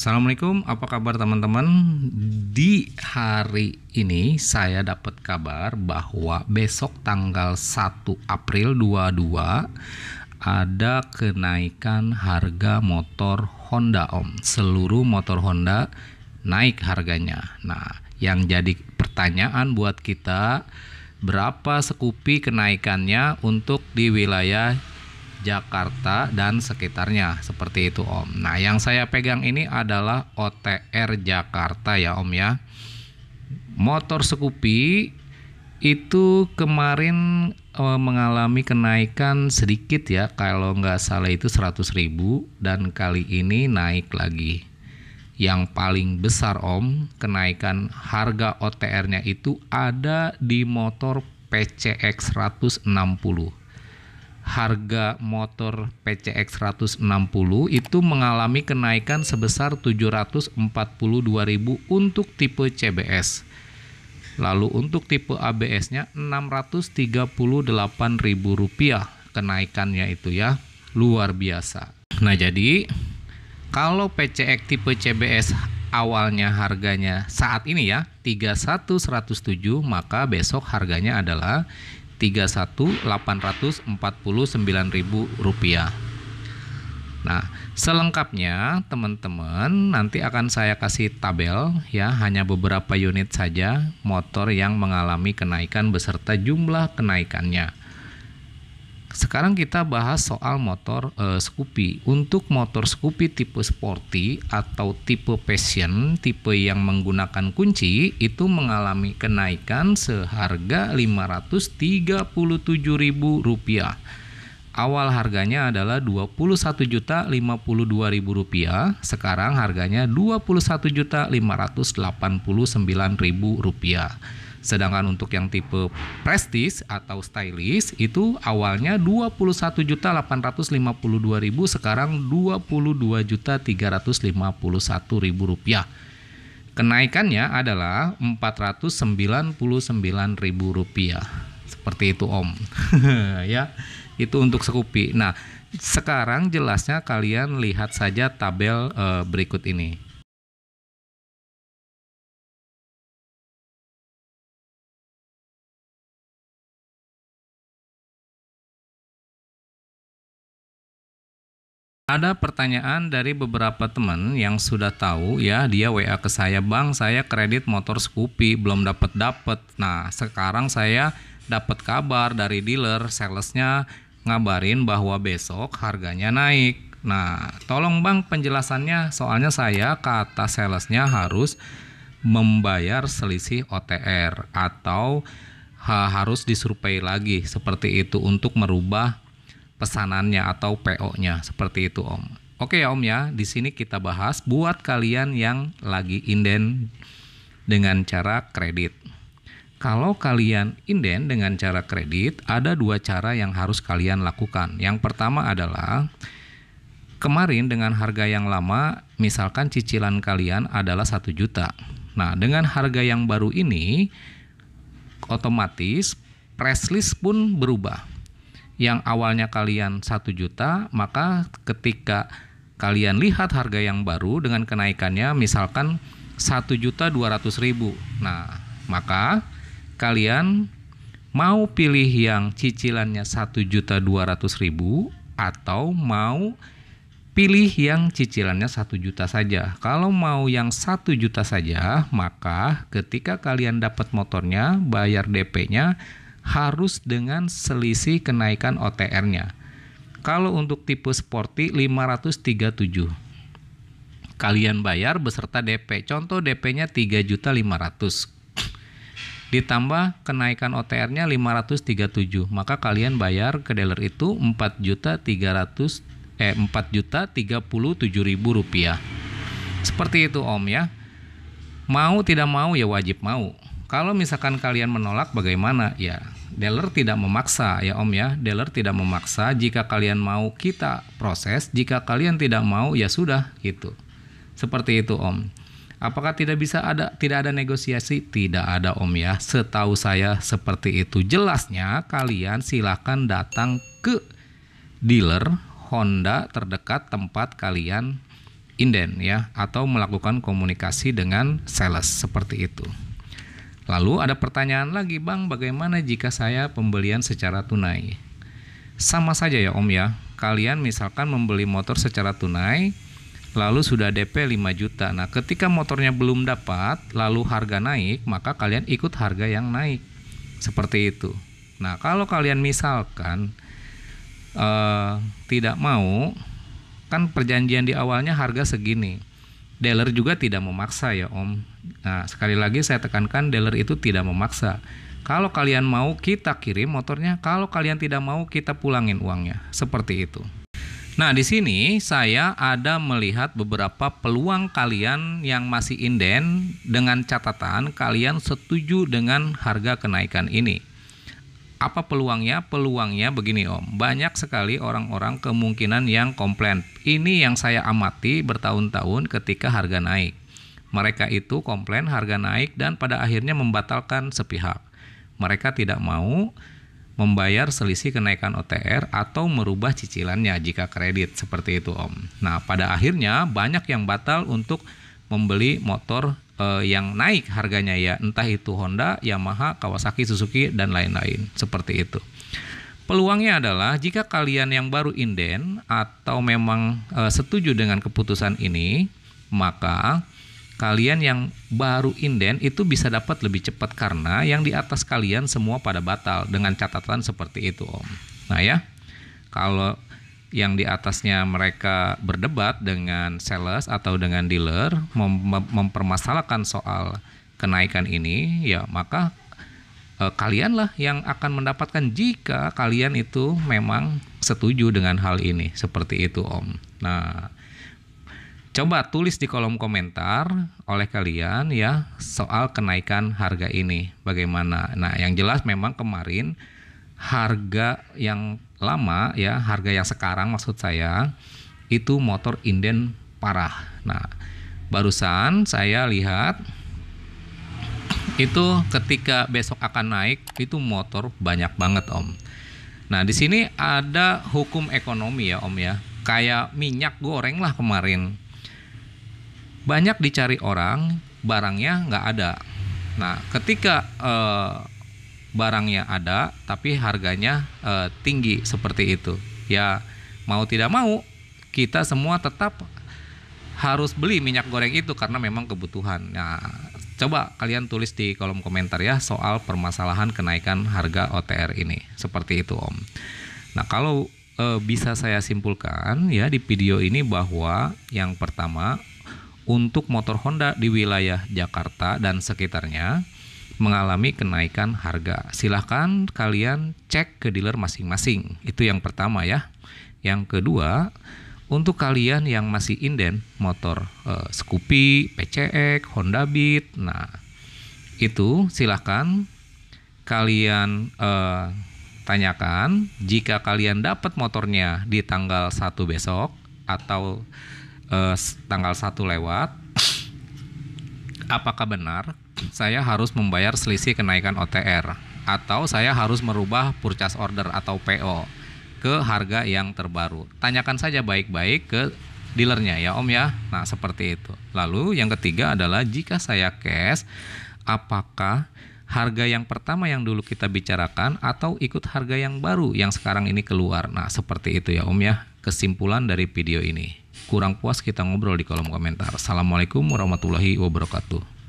Assalamualaikum, apa kabar teman-teman? Di hari ini saya dapat kabar bahwa besok tanggal 1 April 22 ada kenaikan harga motor Honda Om. Seluruh motor Honda naik harganya. Nah, yang jadi pertanyaan buat kita berapa sekupi kenaikannya untuk di wilayah Jakarta dan sekitarnya seperti itu Om. Nah yang saya pegang ini adalah OTR Jakarta ya Om ya. Motor Scoopy itu kemarin e, mengalami kenaikan sedikit ya kalau nggak salah itu 100 ribu dan kali ini naik lagi. Yang paling besar Om kenaikan harga OTR-nya itu ada di motor PCX 160 harga motor PCX 160 itu mengalami kenaikan sebesar 742.000 untuk tipe CBS. Lalu untuk tipe ABS-nya 638.000 rupiah. kenaikannya itu ya, luar biasa. Nah, jadi kalau PCX tipe CBS awalnya harganya saat ini ya 31107 maka besok harganya adalah 31.849.000 rupiah. Nah, selengkapnya teman-teman nanti akan saya kasih tabel ya, hanya beberapa unit saja motor yang mengalami kenaikan beserta jumlah kenaikannya. Sekarang kita bahas soal motor e, Scoopy. Untuk motor Scoopy tipe sporty atau tipe passion, tipe yang menggunakan kunci itu mengalami kenaikan seharga Rp537.000. Awal harganya adalah Rp21.052.000, sekarang harganya Rp21.589.000. Sedangkan untuk yang tipe prestige atau stylish itu awalnya 21.852.000 sekarang 22.351.000 rupiah. Kenaikannya adalah ribu rupiah Seperti itu Om. ya, itu untuk sekupi. Nah, sekarang jelasnya kalian lihat saja tabel e, berikut ini. Ada pertanyaan dari beberapa teman yang sudah tahu ya dia WA ke saya bang saya kredit motor Scoopy belum dapat dapat. Nah sekarang saya dapat kabar dari dealer salesnya ngabarin bahwa besok harganya naik. Nah tolong bang penjelasannya soalnya saya kata salesnya harus membayar selisih OTR atau harus disurvei lagi seperti itu untuk merubah pesanannya atau PO-nya seperti itu Om. Oke ya Om ya, di sini kita bahas buat kalian yang lagi inden dengan cara kredit. Kalau kalian inden dengan cara kredit, ada dua cara yang harus kalian lakukan. Yang pertama adalah kemarin dengan harga yang lama, misalkan cicilan kalian adalah satu juta. Nah, dengan harga yang baru ini, otomatis price list pun berubah yang awalnya kalian satu juta, maka ketika kalian lihat harga yang baru dengan kenaikannya misalkan satu juta dua ratus ribu. Nah, maka kalian mau pilih yang cicilannya satu juta dua ratus ribu atau mau pilih yang cicilannya satu juta saja. Kalau mau yang satu juta saja, maka ketika kalian dapat motornya, bayar DP-nya, harus dengan selisih kenaikan OTR-nya. Kalau untuk tipe sporty 537. Kalian bayar beserta DP. Contoh DP-nya 3.500 ditambah kenaikan OTR-nya 537 maka kalian bayar ke dealer itu 4.300 eh 4 rupiah seperti itu om ya mau tidak mau ya wajib mau kalau misalkan kalian menolak bagaimana ya Dealer tidak memaksa ya Om ya. Dealer tidak memaksa jika kalian mau kita proses, jika kalian tidak mau ya sudah gitu. Seperti itu Om. Apakah tidak bisa ada tidak ada negosiasi? Tidak ada Om ya. Setahu saya seperti itu. Jelasnya kalian silahkan datang ke dealer Honda terdekat tempat kalian inden ya atau melakukan komunikasi dengan sales seperti itu. Lalu ada pertanyaan lagi, Bang, bagaimana jika saya pembelian secara tunai? Sama saja ya, Om ya. Kalian misalkan membeli motor secara tunai, lalu sudah DP 5 juta. Nah, ketika motornya belum dapat, lalu harga naik, maka kalian ikut harga yang naik. Seperti itu. Nah, kalau kalian misalkan eh, tidak mau, kan perjanjian di awalnya harga segini dealer juga tidak memaksa ya Om. Nah, sekali lagi saya tekankan dealer itu tidak memaksa. Kalau kalian mau kita kirim motornya, kalau kalian tidak mau kita pulangin uangnya. Seperti itu. Nah, di sini saya ada melihat beberapa peluang kalian yang masih inden dengan catatan kalian setuju dengan harga kenaikan ini apa peluangnya? Peluangnya begini Om, banyak sekali orang-orang kemungkinan yang komplain. Ini yang saya amati bertahun-tahun ketika harga naik. Mereka itu komplain harga naik dan pada akhirnya membatalkan sepihak. Mereka tidak mau membayar selisih kenaikan OTR atau merubah cicilannya jika kredit seperti itu Om. Nah, pada akhirnya banyak yang batal untuk membeli motor eh, yang naik harganya ya entah itu Honda, Yamaha, Kawasaki, Suzuki dan lain-lain seperti itu. Peluangnya adalah jika kalian yang baru inden atau memang eh, setuju dengan keputusan ini, maka kalian yang baru inden itu bisa dapat lebih cepat karena yang di atas kalian semua pada batal dengan catatan seperti itu, Om. Nah ya, kalau yang di atasnya mereka berdebat dengan sales atau dengan dealer mem mempermasalahkan soal kenaikan ini ya maka e, kalianlah yang akan mendapatkan jika kalian itu memang setuju dengan hal ini seperti itu Om. Nah, coba tulis di kolom komentar oleh kalian ya soal kenaikan harga ini bagaimana. Nah, yang jelas memang kemarin harga yang lama ya harga yang sekarang maksud saya itu motor inden parah. Nah, barusan saya lihat itu ketika besok akan naik itu motor banyak banget om. Nah di sini ada hukum ekonomi ya om ya. Kayak minyak goreng lah kemarin. Banyak dicari orang, barangnya nggak ada. Nah ketika eh, barangnya ada tapi harganya e, tinggi seperti itu. Ya mau tidak mau kita semua tetap harus beli minyak goreng itu karena memang kebutuhan. Nah, coba kalian tulis di kolom komentar ya soal permasalahan kenaikan harga OTR ini. Seperti itu, Om. Nah, kalau e, bisa saya simpulkan ya di video ini bahwa yang pertama untuk motor Honda di wilayah Jakarta dan sekitarnya mengalami kenaikan harga. Silahkan kalian cek ke dealer masing-masing. Itu yang pertama ya. Yang kedua, untuk kalian yang masih inden motor eh, Scoopy, PCX, Honda Beat, nah itu silahkan kalian eh, tanyakan jika kalian dapat motornya di tanggal 1 besok atau eh, tanggal 1 lewat apakah benar saya harus membayar selisih kenaikan OTR atau saya harus merubah purchase order atau PO ke harga yang terbaru. Tanyakan saja baik-baik ke dealernya ya Om ya. Nah, seperti itu. Lalu yang ketiga adalah jika saya cash, apakah harga yang pertama yang dulu kita bicarakan atau ikut harga yang baru yang sekarang ini keluar. Nah, seperti itu ya Om ya, kesimpulan dari video ini. Kurang puas kita ngobrol di kolom komentar. Assalamualaikum warahmatullahi wabarakatuh.